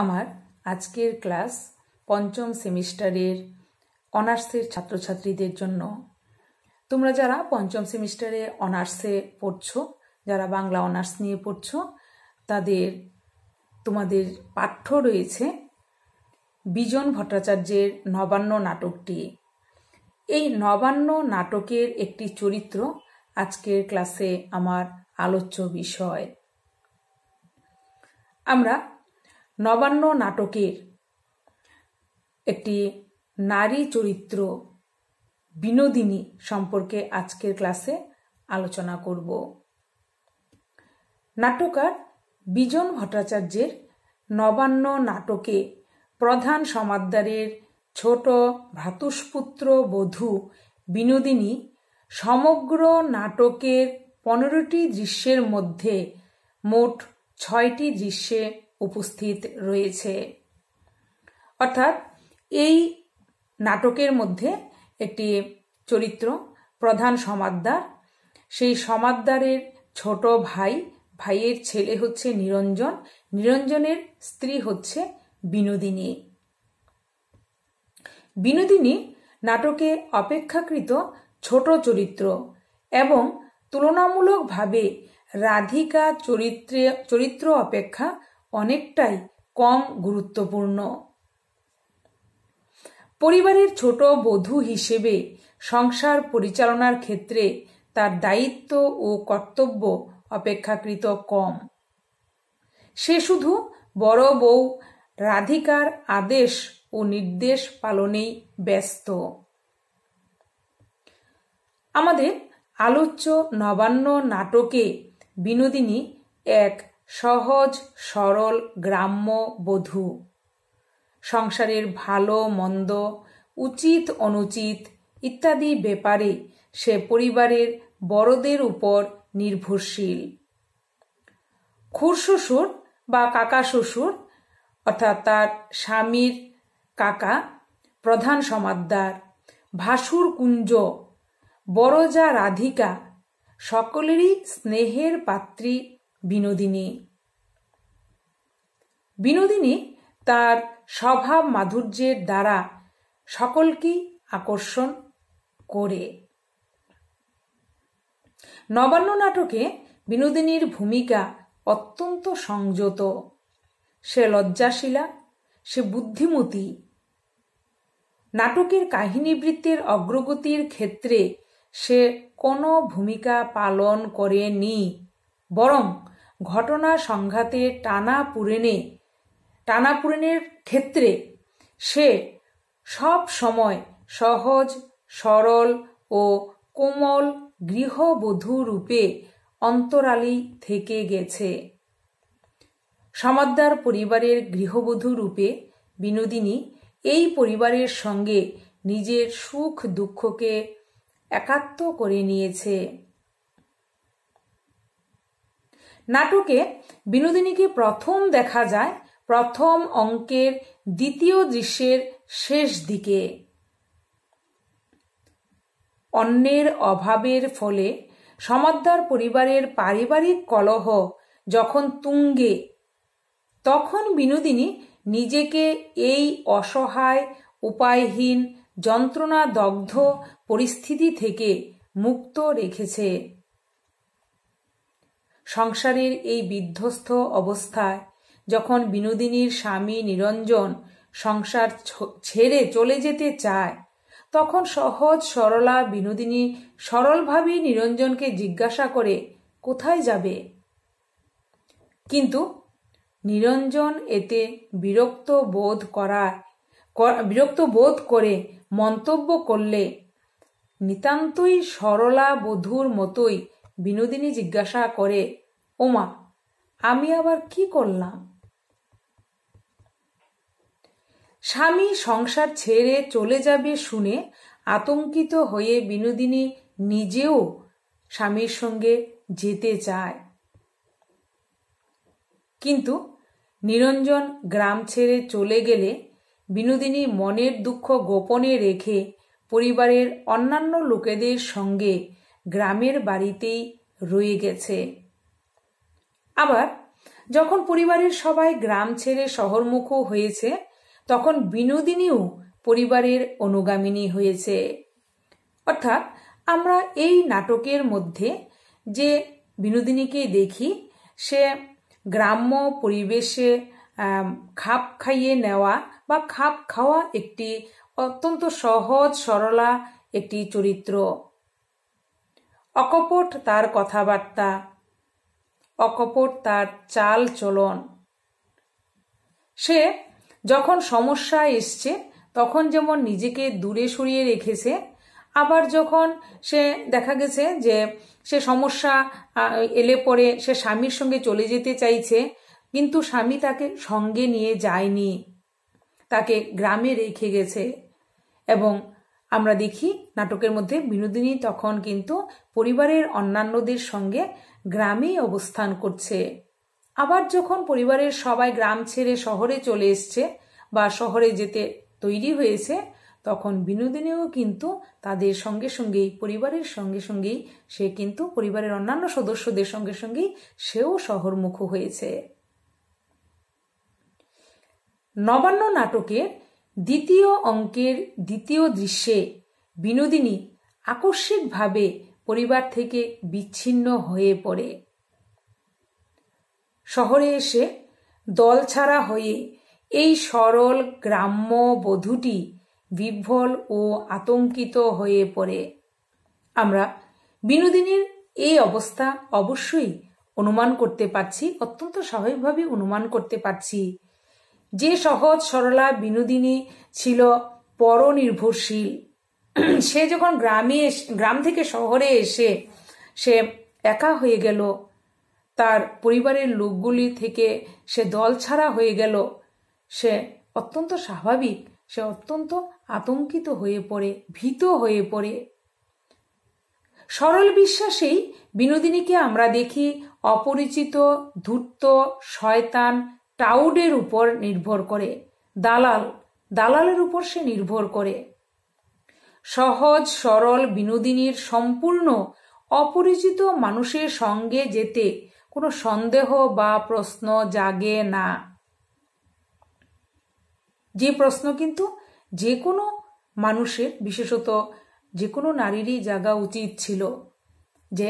আমার আজকের ক্লাস পঞ্চম সেমিস্টারের অনার্সের ছাত্রছাত্রীদের জন্য তোমরা যারা পঞ্চম সেমিস্টারে অনার্সে পড়ছো যারা বাংলা অনার্স নিয়ে পড়ছো তাদের তোমাদের পাঠ্য রয়েছে বিজন ভট্টাচার্যের নবান্ন নাটকটি এই নবান্ন নাটকের একটি চরিত্র আজকের ক্লাসে আমার আলোচ্য বিষয় আমরা নবান্ন নাটকের একটি নারী চরিত্র বিনোদিনী সম্পর্কে আজকের ক্লাসে আলোচনা করব নাটকার বিজন ভট্টাচার্যের নবান্ন নাটকে প্রধান সমাদ্দারের ছোট ভ্রাতুষ্পুত্র বধূ বিনোদিনী সমগ্র নাটকের পনেরোটি দৃশ্যের মধ্যে মোট ছয়টি দৃশ্যে উপস্থিত রয়েছে অর্থাৎ এই নাটকের মধ্যে একটি চরিত্র প্রধান সমাদ্দার সেই সমাদ্দারের ছোট ভাই ভাইয়ের ছেলে হচ্ছে নিরঞ্জন নিরঞ্জনের স্ত্রী হচ্ছে বিনোদিনী বিনোদিনী নাটকে অপেক্ষাকৃত ছোট চরিত্র এবং তুলনামূলকভাবে রাধিকা চরিত্রে চরিত্র অপেক্ষা অনেকটাই কম গুরুত্বপূর্ণ পরিবারের ছোট বধূ হিসেবে সংসার পরিচালনার ক্ষেত্রে তার দায়িত্ব ও কর্তব্য অপেক্ষাকৃত কম সে শুধু বড় বউ রাধিকার আদেশ ও নির্দেশ পালনেই ব্যস্ত আমাদের আলোচ্য নবান্ন নাটকে বিনোদিনী এক সহজ সরল গ্রাম্য বধূ সংসারের ভালো মন্দ উচিত অনুচিত ইত্যাদি ব্যাপারে সে পরিবারের বড়দের উপর নির্ভরশীল খুর শ্বশুর বা কাকা শ্বশুর অর্থাৎ তার স্বামীর কাকা প্রধান সমাদদার ভাসুর কুঞ্জ বড়জা রাধিকা সকলেরই স্নেহের পাত্রী বিনোদিনী বিনোদিনী তার স্বভাব মাধুর্যের দ্বারা সকলকেই আকর্ষণ করে নবান্ন নাটকে বিনোদিনীর ভূমিকা অত্যন্ত সংযত সে লজ্জাশীলা সে বুদ্ধিমতী নাটকের কাহিনীবৃত্তের অগ্রগতির ক্ষেত্রে সে কোনো ভূমিকা পালন করেনি বরং ঘটনা সংঘাতে টানা পুরেনে টানা পুরেনের ক্ষেত্রে সে সব সময় সহজ সরল ও কোমল গৃহবধূ রূপে অন্তরালি থেকে গেছে সমাদ্দার পরিবারের গৃহবধূ রূপে বিনোদিনী এই পরিবারের সঙ্গে নিজের সুখ দুঃখকে একাত্ম করে নিয়েছে নাটকে বিনোদিনীকে প্রথম দেখা যায় প্রথম অঙ্কের দ্বিতীয় দৃশ্যের শেষ দিকে অন্যের অভাবের ফলে সমাদার পরিবারের পারিবারিক কলহ যখন তুঙ্গে তখন বিনোদিনী নিজেকে এই অসহায় উপায়হীন যন্ত্রণা দগ্ধ পরিস্থিতি থেকে মুক্ত রেখেছে সংসারের এই বিধ্বস্ত অবস্থায় যখন বিনোদিনীর স্বামী নিরঞ্জন সংসার ছেড়ে চলে যেতে চায় তখন সহজ সরলা বিনোদিনী সরলভাবে নিরঞ্জনকে জিজ্ঞাসা করে কোথায় যাবে কিন্তু নিরঞ্জন এতে বিরক্ত বোধ করায় বিরক্ত বোধ করে মন্তব্য করলে নিতান্তই সরলা বধুর মতোই বিনোদিনী জিজ্ঞাসা করে ওমা আমি আবার কি করলাম স্বামী সংসার ছেড়ে চলে যাবে শুনে আতঙ্কিত হয়ে বিনোদিনী নিজেও স্বামীর সঙ্গে যেতে চায় কিন্তু নিরঞ্জন গ্রাম ছেড়ে চলে গেলে বিনোদিনী মনের দুঃখ গোপনে রেখে পরিবারের অন্যান্য লোকেদের সঙ্গে গ্রামের বাড়িতেই রয়ে গেছে আবার যখন পরিবারের সবাই গ্রাম ছেড়ে শহরমুখ হয়েছে তখন বিনোদিনীও পরিবারের অনুগামিনী হয়েছে অর্থাৎ আমরা এই নাটকের মধ্যে যে বিনোদিনীকে দেখি সে গ্রাম্য পরিবেশে খাপ খাইয়ে নেওয়া বা খাপ খাওয়া একটি অত্যন্ত সহজ সরলা একটি চরিত্র অকপট তার কথাবার্তা অকপট তার চাল চলন সে যখন সমস্যা এসছে তখন যেমন নিজেকে দূরে সরিয়ে রেখেছে আবার যখন সে দেখা গেছে যে সে সমস্যা এলে পরে সে স্বামীর সঙ্গে চলে যেতে চাইছে কিন্তু স্বামী তাকে সঙ্গে নিয়ে যায়নি তাকে গ্রামে রেখে গেছে এবং আমরা দেখি নাটকের মধ্যে বিনোদিনী তখন কিন্তু পরিবারের অন্যান্যদের সঙ্গে গ্রামে অবস্থান করছে আবার যখন পরিবারের সবাই গ্রাম ছেড়ে শহরে চলে এসছে বা শহরে যেতে তৈরি হয়েছে তখন বিনোদিনীও কিন্তু তাদের সঙ্গে সঙ্গেই পরিবারের সঙ্গে সঙ্গেই সে কিন্তু পরিবারের অন্যান্য সদস্যদের সঙ্গে সঙ্গেই সেও শহরমুখ হয়েছে নবান্ন নাটকের দ্বিতীয় অঙ্কের দ্বিতীয় দৃশ্যে বিনোদিনী আকস্মিকভাবে পরিবার থেকে বিচ্ছিন্ন হয়ে পড়ে শহরে এসে দল ছাড়া হয়ে এই সরল গ্রাম্য বধূটি বিভ্বল ও আতঙ্কিত হয়ে পড়ে আমরা বিনোদিনীর এই অবস্থা অবশ্যই অনুমান করতে পারছি অত্যন্ত স্বাভাবিকভাবে অনুমান করতে পারছি যে সহজ সরলা বিনোদিনী ছিল পরনির্ভরশীল সে যখন গ্রামে গ্রাম থেকে শহরে এসে সে একা হয়ে গেল তার পরিবারের লোকগুলি থেকে সে দল ছাড়া হয়ে গেল সে অত্যন্ত স্বাভাবিক সে অত্যন্ত আতঙ্কিত হয়ে পড়ে ভীত হয়ে পড়ে সরল বিশ্বাসেই বিনোদিনীকে আমরা দেখি অপরিচিত ধূর্ত শয়তান টাউডের উপর নির্ভর করে দালাল দালালের উপর সে নির্ভর করে সহজ সরল বিনোদিনীর সম্পূর্ণ অপরিচিত মানুষের সঙ্গে যেতে কোনো সন্দেহ বা প্রশ্ন জাগে না যে প্রশ্ন কিন্তু যে কোনো মানুষের বিশেষত যে কোনো নারীরই জাগা উচিত ছিল যে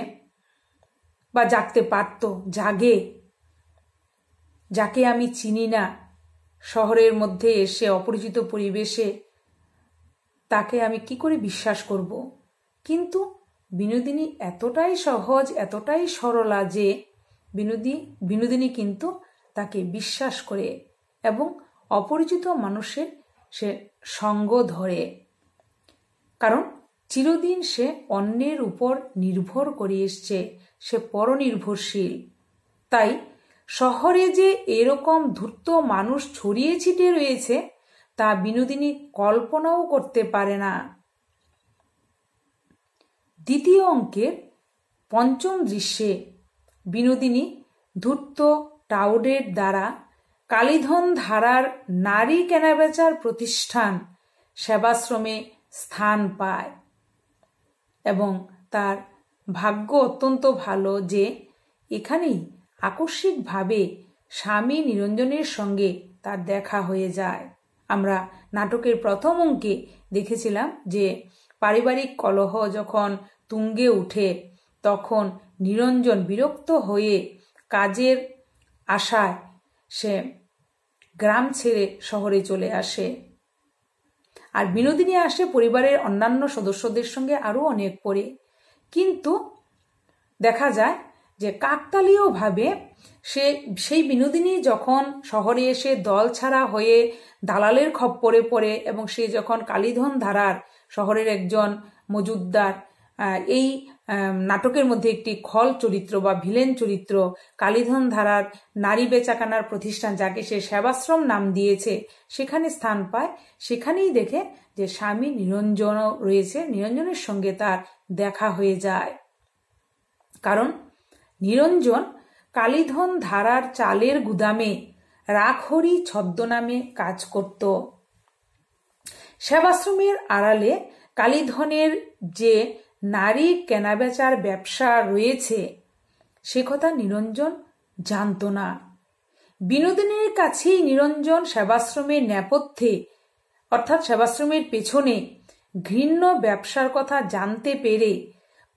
বা জাগতে পারত জাগে যাকে আমি চিনি না শহরের মধ্যে এসে অপরিচিত পরিবেশে তাকে আমি কি করে বিশ্বাস করব কিন্তু বিনোদিনী এতটাই সহজ এতটাই সরলা যে বিনোদী বিনোদিনী কিন্তু তাকে বিশ্বাস করে এবং অপরিচিত মানুষের সে সঙ্গ ধরে কারণ চিরদিন সে অন্যের উপর নির্ভর করে এসছে সে পরনির্ভরশীল তাই শহরে যে এরকম ধূর্ত মানুষ ছড়িয়ে ছিটিয়ে রয়েছে তা বিনোদিনী কল্পনাও করতে পারে না দ্বিতীয় অঙ্কের পঞ্চম দৃশ্যে বিনোদিনী ধূর্ত টাউডের দ্বারা কালীধন ধারার নারী কেনাবেচার প্রতিষ্ঠান সেবাশ্রমে স্থান পায় এবং তার ভাগ্য অত্যন্ত ভালো যে এখানেই আকস্মিকভাবে স্বামী নিরঞ্জনের সঙ্গে তার দেখা হয়ে যায় আমরা নাটকের প্রথম অঙ্কে দেখেছিলাম যে পারিবারিক কলহ যখন তুঙ্গে উঠে তখন নিরঞ্জন বিরক্ত হয়ে কাজের আশায় সে গ্রাম ছেড়ে শহরে চলে আসে আর বিনোদিনী আসে পরিবারের অন্যান্য সদস্যদের সঙ্গে আরও অনেক পরে কিন্তু দেখা যায় যে কাকতালীয়ভাবে সে সেই বিনোদিনী যখন শহরে এসে দল ছাড়া হয়ে দালালের খপ্পরে পড়ে এবং সে যখন কালীধন ধারার শহরের একজন মজুদ্দার এই নাটকের মধ্যে একটি খল চরিত্র বা ভিলেন চরিত্র কালীধন ধারার নারী বেচাকানার প্রতিষ্ঠান যাকে সে সেবাশ্রম নাম দিয়েছে সেখানে স্থান পায় সেখানেই দেখে যে স্বামী নিরঞ্জন রয়েছে নিরঞ্জনের সঙ্গে তার দেখা হয়ে যায় কারণ নিরঞ্জন কালীধন ধারার চালের গুদামে রাখহরি ছদ্মনামে কাজ করত সেবাশ্রমের আড়ালে কালীধনের যে নারী কেনাবেচার ব্যবসা রয়েছে সে কথা নিরঞ্জন জানত না বিনোদিনীর কাছেই নিরঞ্জন সেবাশ্রমের নেপথ্যে অর্থাৎ সেবাশ্রমের পেছনে ঘৃণ্য ব্যবসার কথা জানতে পেরে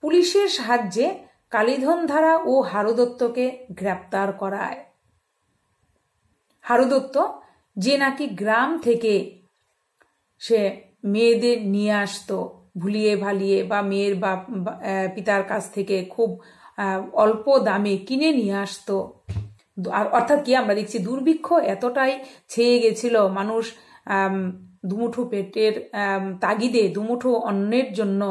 পুলিশের সাহায্যে কালীধন ধারা ও হারুদত্তকে গ্রেপ্তার করায় হারুদত্ত যে নাকি গ্রাম থেকে সে মেয়েদের নিয়ে আসতো ভুলিয়ে ভালিয়ে বা মেয়ের বা পিতার কাছ থেকে খুব অল্প দামে কিনে নিয়ে আসতো আর অর্থাৎ কি আমরা দেখছি দুর্ভিক্ষ এতটাই ছেয়ে গেছিল মানুষ দুমুঠো পেটের তাগিদে দুমুঠো অন্যের জন্য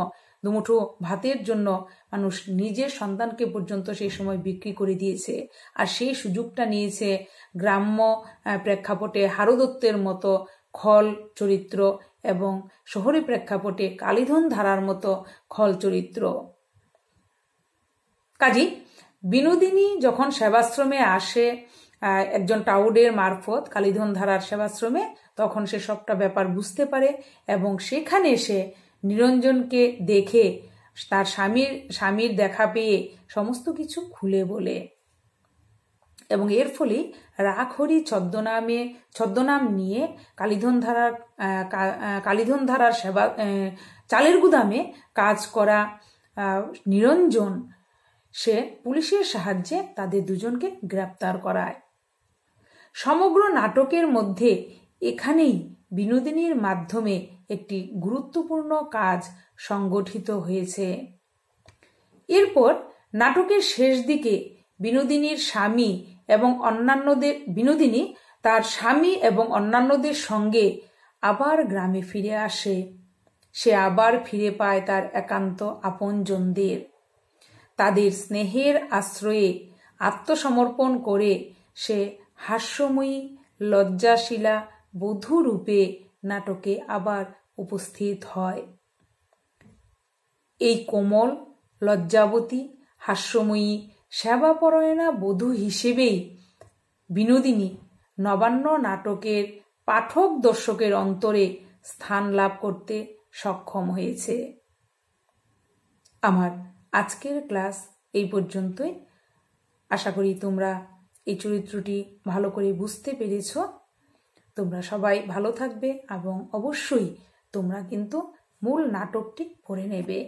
দুমুঠো ভাতের জন্য মানুষ নিজের সন্তানকে পর্যন্ত সেই সময় বিক্রি করে দিয়েছে আর সেই সুযোগটা নিয়েছে গ্রাম্য প্রেক্ষাপটে হারদত্তের মতো খল চরিত্র এবং শহরে প্রেক্ষাপটে কালীধন ধারার মতো খল চরিত্র কাজী বিনোদিনী যখন সেবাশ্রমে আসে একজন টাউডের মারফত কালীধন ধারার সেবাশ্রমে তখন সে সবটা ব্যাপার বুঝতে পারে এবং সেখানে সে নিরঞ্জনকে দেখে তার স্বামীর স্বামীর দেখা পেয়ে সমস্ত কিছু খুলে বলে এবং এর ফলে রাখরি ছদ্মনামে ছদ্মনাম নিয়ে কালীধন ধারার কালীধন ধারার সেবা চালের গুদামে কাজ করা নিরঞ্জন সে পুলিশের সাহায্যে তাদের দুজনকে গ্রেপ্তার করায় সমগ্র নাটকের মধ্যে এখানেই বিনোদিনীর মাধ্যমে একটি গুরুত্বপূর্ণ কাজ সংগঠিত হয়েছে এরপর নাটকের শেষ দিকে বিনোদিনীর স্বামী এবং অন্যান্যদের বিনোদিনী তার স্বামী এবং অন্যান্যদের সঙ্গে আবার গ্রামে ফিরে আসে সে আবার ফিরে পায় তার একান্ত আপনজনদের তাদের স্নেহের আশ্রয়ে আত্মসমর্পণ করে সে হাস্যময়ী লজ্জাশীলা বধূরূপে নাটকে আবার উপস্থিত হয় এই কোমল লজ্জাবতী হাস্যময়ী সেবাপরায়ণা বধূ হিসেবেই বিনোদিনী নবান্ন নাটকের পাঠক দর্শকের অন্তরে স্থান লাভ করতে সক্ষম হয়েছে আমার আজকের ক্লাস এই পর্যন্তই আশা করি তোমরা এই চরিত্রটি ভালো করে বুঝতে পেরেছ তোমরা সবাই ভালো থাকবে এবং অবশ্যই তোমরা কিন্তু মূল নাটকটি পড়ে নেবে